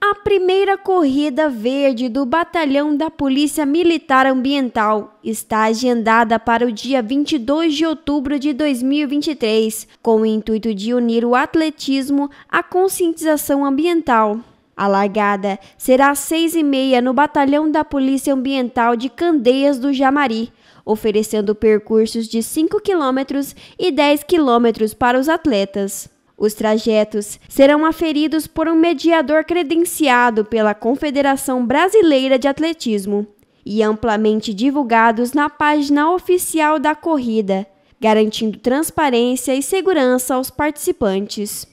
a primeira corrida verde do Batalhão da Polícia Militar Ambiental está agendada para o dia 22 de outubro de 2023, com o intuito de unir o atletismo à conscientização ambiental. A largada será às seis e meia no Batalhão da Polícia Ambiental de Candeias do Jamari, oferecendo percursos de 5 quilômetros e 10 quilômetros para os atletas. Os trajetos serão aferidos por um mediador credenciado pela Confederação Brasileira de Atletismo e amplamente divulgados na página oficial da corrida, garantindo transparência e segurança aos participantes.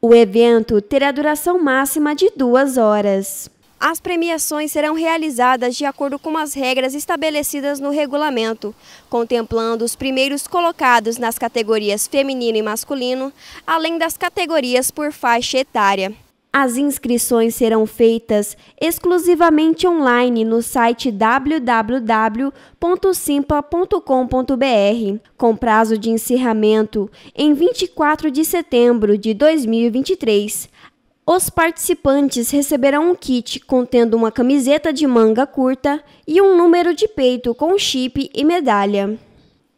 O evento terá duração máxima de duas horas. As premiações serão realizadas de acordo com as regras estabelecidas no regulamento, contemplando os primeiros colocados nas categorias feminino e masculino, além das categorias por faixa etária. As inscrições serão feitas exclusivamente online no site www.simpla.com.br, com prazo de encerramento em 24 de setembro de 2023, os participantes receberão um kit contendo uma camiseta de manga curta e um número de peito com chip e medalha.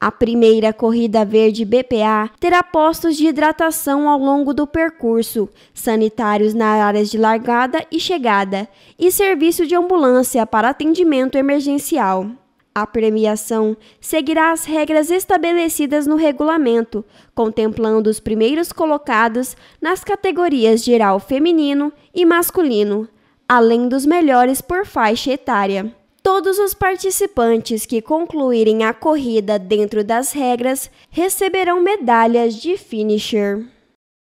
A primeira corrida verde BPA terá postos de hidratação ao longo do percurso, sanitários nas áreas de largada e chegada, e serviço de ambulância para atendimento emergencial. A premiação seguirá as regras estabelecidas no regulamento, contemplando os primeiros colocados nas categorias geral feminino e masculino, além dos melhores por faixa etária. Todos os participantes que concluírem a corrida dentro das regras receberão medalhas de finisher.